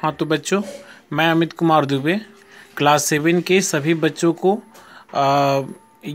हाँ तो बच्चों मैं अमित कुमार दुबे क्लास सेवन के सभी बच्चों को आ,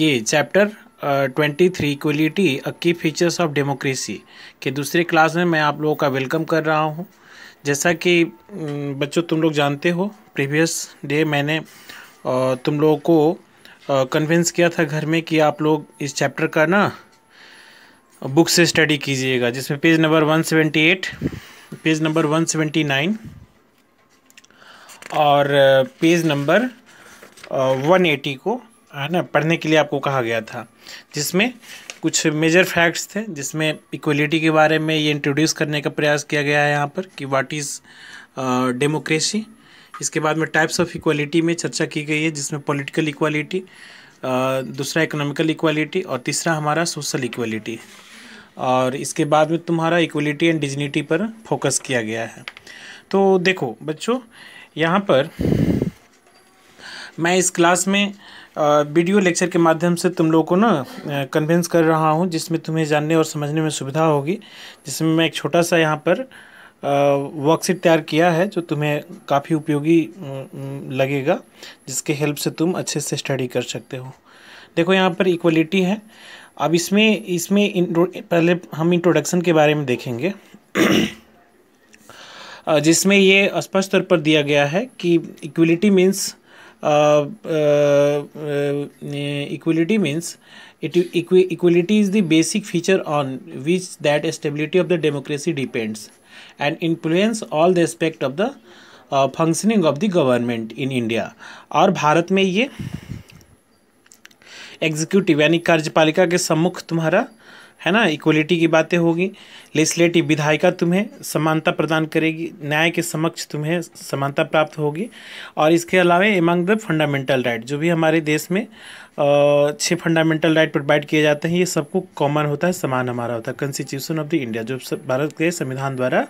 ये चैप्टर ट्वेंटी थ्री इक्वलिटी अ की फीचर्स ऑफ डेमोक्रेसी के दूसरे क्लास में मैं आप लोगों का वेलकम कर रहा हूँ जैसा कि बच्चों तुम लोग जानते हो प्रीवियस डे मैंने तुम लोगों को कन्विंस किया था घर में कि आप लोग इस चैप्टर का ना बुक से स्टडी कीजिएगा जिसमें page number one seventy eight page number one seventy nine और पेज नंबर वन एटी को है ना पढ़ने के लिए आपको कहा गया था जिसमें कुछ मेजर फैक्ट्स थे जिसमें इक्वलिटी के बारे में ये इंट्रोड्यूस करने का प्रयास किया गया है यहाँ पर कि वाट इज़ डेमोक्रेसी इसके बाद में टाइप्स ऑफ इक्वलिटी में चर्चा की गई है जिसमें पॉलिटिकल इक्वालिटी दूसरा इकोनॉमिकल इक्वालिटी और तीसरा हमारा सोशल इक्वलिटी और इसके बाद में तुम्हारा इक्वलिटी एंड डिजनिटी पर फोकस किया गया है तो देखो बच्चों यहाँ पर मैं इस क्लास में वीडियो लेक्चर के माध्यम से तुम लोगों को ना कन्विंस कर रहा हूँ जिसमें तुम्हें जानने और समझने में सुविधा होगी जिसमें मैं एक छोटा सा यहाँ पर वर्कशीट तैयार किया है जो तुम्हें काफ़ी उपयोगी लगेगा जिसके हेल्प से तुम अच्छे से स्टडी कर सकते हो देखो यहाँ पर इक्वलिटी है अब इसमें इसमें पहले हम इंट्रोडक्शन के बारे में देखेंगे जिसमें ये स्पष्ट तौर पर दिया गया है कि equality means equality means it equality is the basic feature on which that stability of the democracy depends and influence all the aspect of the functioning of the government in India और भारत में ये executive यानी कार्यपालिका के सम्मुख तुम्हारा uh, है ना इक्वलिटी की बातें होगी लेजिस्लेटिव विधायिका तुम्हें समानता प्रदान करेगी न्याय के समक्ष तुम्हें समानता प्राप्त होगी और इसके अलावा एमंग द फंडामेंटल राइट जो भी हमारे देश में छः फंडामेंटल राइट प्रोवाइड किए जाते हैं ये सबको कॉमन होता है समान हमारा होता है कॉन्स्टिट्यूशन ऑफ द इंडिया जो भारत के संविधान द्वारा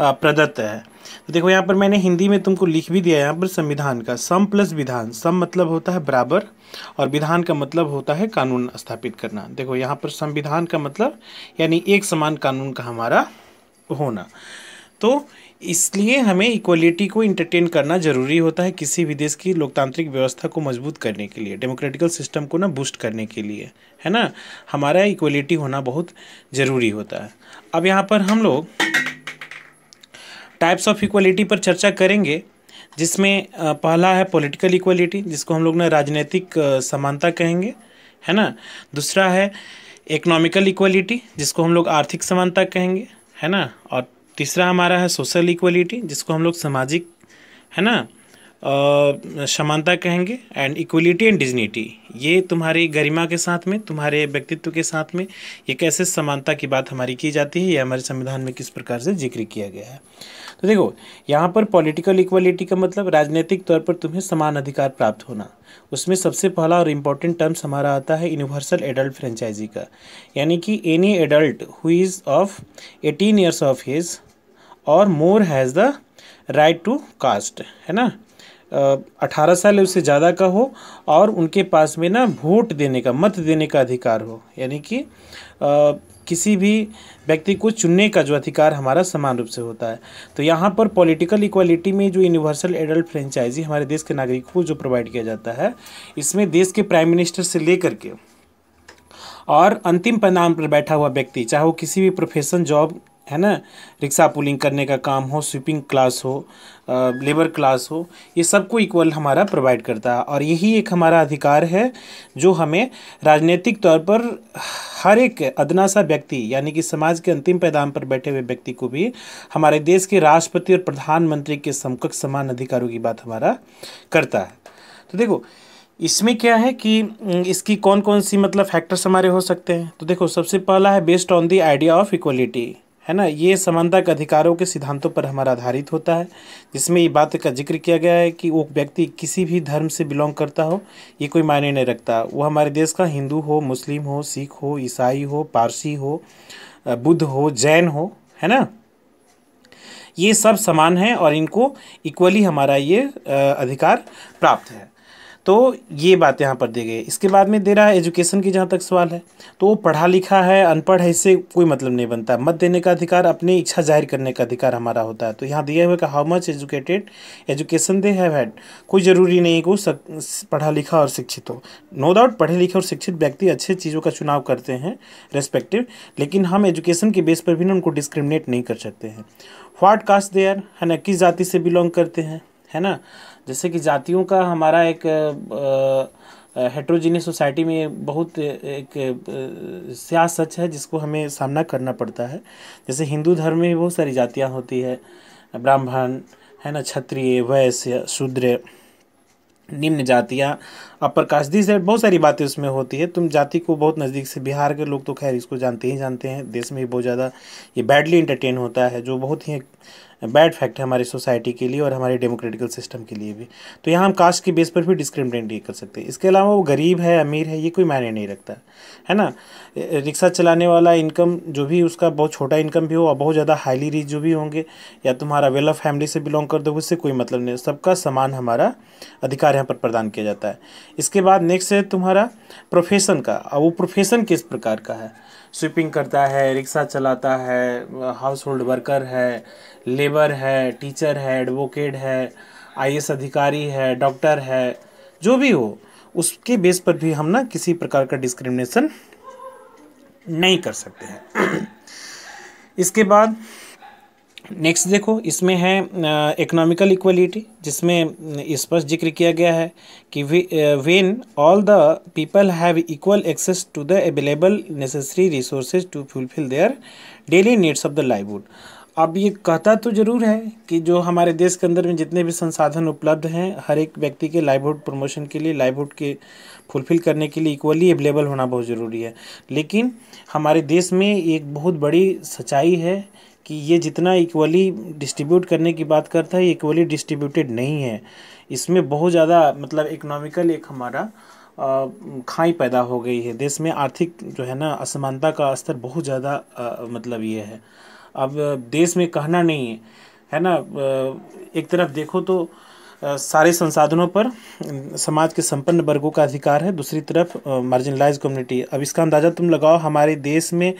प्रदत्त है तो देखो यहाँ पर मैंने हिंदी में तुमको लिख भी दिया है यहाँ पर संविधान का सम प्लस विधान सम मतलब होता है बराबर और विधान का मतलब होता है कानून स्थापित करना देखो यहाँ पर संविधान का मतलब यानी एक समान कानून का हमारा होना तो इसलिए हमें इक्वलिटी को इंटरटेन करना जरूरी होता है किसी भी देश की लोकतांत्रिक व्यवस्था को मजबूत करने के लिए डेमोक्रेटिकल सिस्टम को ना बूस्ट करने के लिए है ना हमारा इक्वलिटी होना बहुत ज़रूरी होता है अब यहाँ पर हम लोग टाइप्स ऑफ इक्वलिटी पर चर्चा करेंगे जिसमें पहला है पॉलिटिकल इक्वलिटी जिसको हम लोग ना राजनीतिक समानता कहेंगे है ना दूसरा है इकोनॉमिकल इक्वलिटी जिसको हम लोग आर्थिक समानता कहेंगे है ना और तीसरा हमारा है सोशल इक्वलिटी जिसको हम लोग सामाजिक है ना समानता कहेंगे एंड इक्वलिटी एंड डिजनिटी ये तुम्हारी गरिमा के साथ में तुम्हारे व्यक्तित्व के साथ में ये कैसे समानता की बात हमारी की जाती है ये हमारे संविधान में किस प्रकार से जिक्र किया गया है तो देखो यहाँ पर पॉलिटिकल इक्वलिटी का मतलब राजनीतिक तौर पर तुम्हें समान अधिकार प्राप्त होना उसमें सबसे पहला और इम्पोर्टेंट टर्म्स हमारा आता है यूनिवर्सल एडल्ट फ्रेंचाइजी का यानी कि any adult who is of eighteen years of his और more has the right to cast है ना अठारह साल उससे ज़्यादा का हो और उनके पास में ना वोट देने का मत देने का अधिकार हो यानी कि आ, किसी भी व्यक्ति को चुनने का जो अधिकार हमारा समान रूप से होता है तो यहाँ पर पॉलिटिकल इक्वालिटी में जो यूनिवर्सल एडल्ट फ्रेंचाइजी हमारे देश के नागरिकों को जो प्रोवाइड किया जाता है इसमें देश के प्राइम मिनिस्टर से लेकर के और अंतिम परिणाम पर बैठा हुआ व्यक्ति चाहे वो किसी भी प्रोफेशन जॉब है ना रिक्शा पुलिंग करने का काम हो स्वीपिंग क्लास हो लेबर क्लास हो ये सबको इक्वल हमारा प्रोवाइड करता है और यही एक हमारा अधिकार है जो हमें राजनीतिक तौर पर हर एक अदनासा व्यक्ति यानी कि समाज के अंतिम पैदाम पर बैठे हुए व्यक्ति को भी हमारे देश के राष्ट्रपति और प्रधानमंत्री के समकक्ष समान अधिकारों की बात हमारा करता है तो देखो इसमें क्या है कि इसकी कौन कौन सी मतलब फैक्टर्स हमारे हो सकते हैं तो देखो सबसे पहला है based on the idea of equality है ना ये समानता के अधिकारों के सिद्धांतों पर हमारा आधारित होता है जिसमें ये बात का जिक्र किया गया है कि वो व्यक्ति किसी भी धर्म से बिलोंग करता हो ये कोई मायने नहीं रखता वो हमारे देश का हिंदू हो मुस्लिम हो सिख हो ईसाई हो पारसी हो बुद्ध हो जैन हो है ना ये सब समान हैं और इनको इक्वली हमारा ये अधिकार प्राप्त है तो ये बात यहाँ पर दे गई इसके बाद में दे रहा है एजुकेशन की जहाँ तक सवाल है तो वो पढ़ा लिखा है अनपढ़ है इससे कोई मतलब नहीं बनता मत देने का अधिकार अपनी इच्छा जाहिर करने का अधिकार हमारा होता है तो यहाँ दिया हुआ कि how much educated education they have had कोई ज़रूरी नहीं को कि पढ़ा लिखा और शिक्षित हो नो डाउट पढ़े लिखे और शिक्षित व्यक्ति अच्छे चीज़ों का चुनाव करते हैं रेस्पेक्टिव लेकिन हम एजुकेशन के बेस पर भी ना उनको डिस्क्रिमिनेट नहीं कर सकते हैं व्हाट कास्ट दे आर है ना किस जाति से बिलोंग करते हैं है ना जैसे कि जातियों का हमारा एक हेट्रोजीनियस सोसाइटी में बहुत एक सियास सच है जिसको हमें सामना करना पड़ता है जैसे हिंदू धर्म में भी बहुत सारी जातियाँ होती है ब्राह्मण है ना क्षत्रिय वैश्य शूद्र निम्न जातियाँ अपर कास्ट दिस बहुत सारी बातें उसमें होती है तुम जाति को बहुत नज़दीक से बिहार के लोग तो खैर इसको जानते ही जानते हैं देश में भी बहुत ज़्यादा ये बैडली इंटरटेन होता है जो बहुत ही बैड फैक्ट है हमारी सोसाइटी के लिए और हमारे डेमोक्रेटिकल सिस्टम के लिए भी तो यहाँ हम कास्ट के बेस पर भी डिस्क्रिमिनेट नहीं कर सकते इसके अलावा वो गरीब है अमीर है ये कोई मायने नहीं रखता है ना रिक्शा चलाने वाला इनकम जो भी उसका बहुत छोटा इनकम भी हो और बहुत ज़्यादा हाईली रिच जो भी होंगे या तुम्हारा वेल ऑफ फैमिली से बिलोंग कर दो उससे कोई मतलब नहीं सबका समान हमारा अधिकार यहाँ पर प्रदान किया जाता है इसके बाद नेक्स्ट है तुम्हारा प्रोफेशन का और वो प्रोफेशन किस प्रकार का है स्वीपिंग करता है रिक्शा चलाता है हाउस होल्ड वर्कर है लेबर है टीचर है एडवोकेट है आई अधिकारी है डॉक्टर है जो भी हो उसके बेस पर भी हम ना किसी प्रकार का डिस्क्रिमिनेशन नहीं कर सकते हैं इसके बाद नेक्स्ट देखो इसमें है इकोनॉमिकल इक्वलिटी जिसमें स्पष्ट जिक्र किया गया है कि when all the people have equal access to the available necessary resources to fulfil their daily needs of the livelihood अब ये कहता तो ज़रूर है कि जो हमारे देश के अंदर में जितने भी संसाधन उपलब्ध हैं हर एक व्यक्ति के लाइवहुड प्रमोशन के लिए लाइवहुड के फुलफिल करने के लिए इक्वली अवेलेबल होना बहुत ज़रूरी है लेकिन हमारे देश में एक बहुत बड़ी सच्चाई है कि ये जितना इक्वली डिस्ट्रीब्यूट करने की बात करता है इक्वली डिस्ट्रीब्यूटेड नहीं है इसमें बहुत ज़्यादा मतलब इकनॉमिकल एक हमारा खाई पैदा हो गई है देश में आर्थिक जो है ना असमानता का स्तर बहुत ज़्यादा मतलब ये है अब देश में कहना नहीं है है ना एक तरफ देखो तो सारे संसाधनों पर समाज के संपन्न वर्गों का अधिकार है दूसरी तरफ मार्जिनलाइज कम्युनिटी अब इसका अंदाज़ा तुम लगाओ हमारे देश में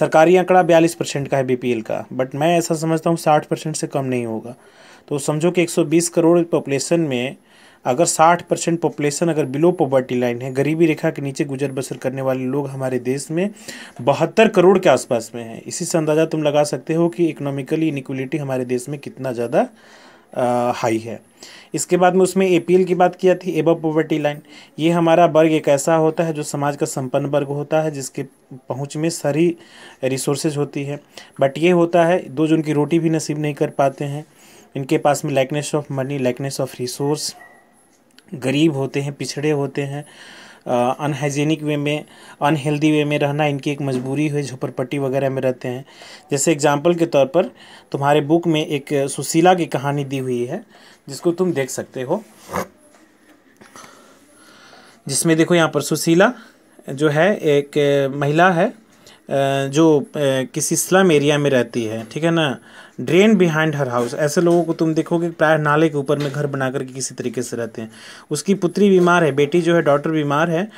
सरकारी आंकड़ा बयालीस परसेंट का है बीपीएल का बट मैं ऐसा समझता हूँ साठ परसेंट से कम नहीं होगा तो समझो कि 120 करोड़ पॉपुलेशन में अगर 60 परसेंट पॉपुलेशन अगर बिलो पॉवर्टी लाइन है गरीबी रेखा के नीचे गुजर बसर करने वाले लोग हमारे देश में बहत्तर करोड़ के आसपास में हैं इसी से अंदाज़ा तुम लगा सकते हो कि इकोनॉमिकली इनिक्वलिटी हमारे देश में कितना ज़्यादा हाई है इसके बाद में उसमें एपीएल की बात किया थी एबव पॉवर्टी लाइन ये हमारा वर्ग एक ऐसा होता है जो समाज का संपन्न वर्ग होता है जिसके पहुंच में सारी रिसोर्सेज होती है बट ये होता है दो जो उनकी रोटी भी नसीब नहीं कर पाते हैं इनके पास में lackness of money lackness of resource गरीब होते हैं पिछड़े होते हैं अनहाइजीनिक वे में अनहेल्दी वे में रहना इनकी एक मजबूरी है झोपड़पट्टी वगैरह में रहते हैं जैसे एग्जाम्पल के तौर पर तुम्हारे बुक में एक सुशीला की कहानी दी हुई है जिसको तुम देख सकते हो जिसमें देखो यहाँ पर सुशीला जो है एक महिला है जो किसी स्लम एरिया में रहती है ठीक है ना ड्रेन बिहाइंड हर हाउस ऐसे लोगों को तुम देखोगे प्राय नाले के ऊपर में घर बना करके किसी तरीके से रहते हैं उसकी पुत्री बीमार है बेटी जो है डॉक्टर बीमार है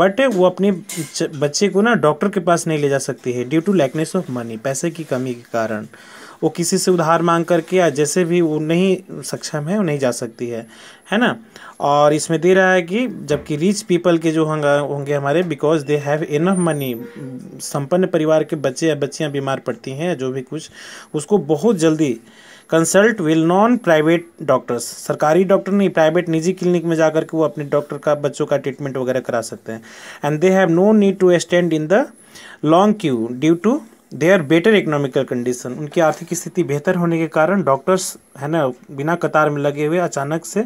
बट वो अपने बच्चे को ना डॉक्टर के पास नहीं ले जा सकती है due to lackness of money पैसे की कमी के कारण वो किसी से उधार मांग करके या जैसे भी वो नहीं सक्षम है वो नहीं जा सकती है है ना और इसमें दे रहा है कि जबकि रिच पीपल के जो होंगे होंगे हमारे because they have enough money संपन्न परिवार के बच्चे या बच्चियाँ बीमार पड़ती हैं जो भी कुछ उसको बहुत जल्दी consult will non private doctors सरकारी डॉक्टर नहीं प्राइवेट निजी क्लिनिक में जाकर के वो अपने डॉक्टर का बच्चों का ट्रीटमेंट वगैरह करा सकते हैं and they have no need to stand in the long queue due to they are better economical condition उनकी आर्थिक स्थिति बेहतर होने के कारण डॉक्टर्स है ना बिना कतार में लगे हुए अचानक से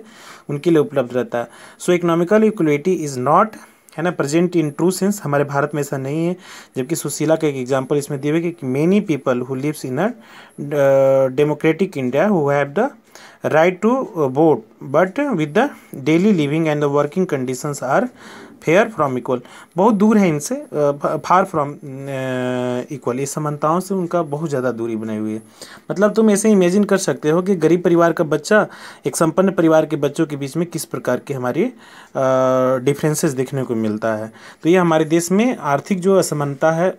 उनके लिए उपलब्ध रहता है so economical equality is not है ना प्रेजेंट इन ट्रू सेंस हमारे भारत में ऐसा नहीं है जबकि सुशीला का एक एग्जाम्पल इसमें दिए हुए कि many people who lives in a democratic India who have the right to vote but with the daily living and the working conditions are fair from equal बहुत दूर है इनसे फार फ्रॉम इक्वल ये समानताओं से उनका बहुत ज़्यादा दूरी बनाई हुई है मतलब तुम ऐसे इमेजिन कर सकते हो कि गरीब परिवार का बच्चा एक संपन्न परिवार के बच्चों के बीच में किस प्रकार के हमारी डिफ्रेंसेस देखने को मिलता है तो ये हमारे देश में आर्थिक जो असमानता है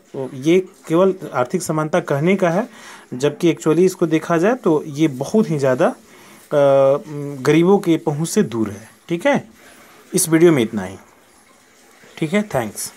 ये केवल आर्थिक समानता कहने का है जबकि एक्चुअली इसको देखा जाए तो ये बहुत ही ज़्यादा गरीबों के पहुँच से दूर है ठीक है इस वीडियो में इतना ही ठीक है थैंक्स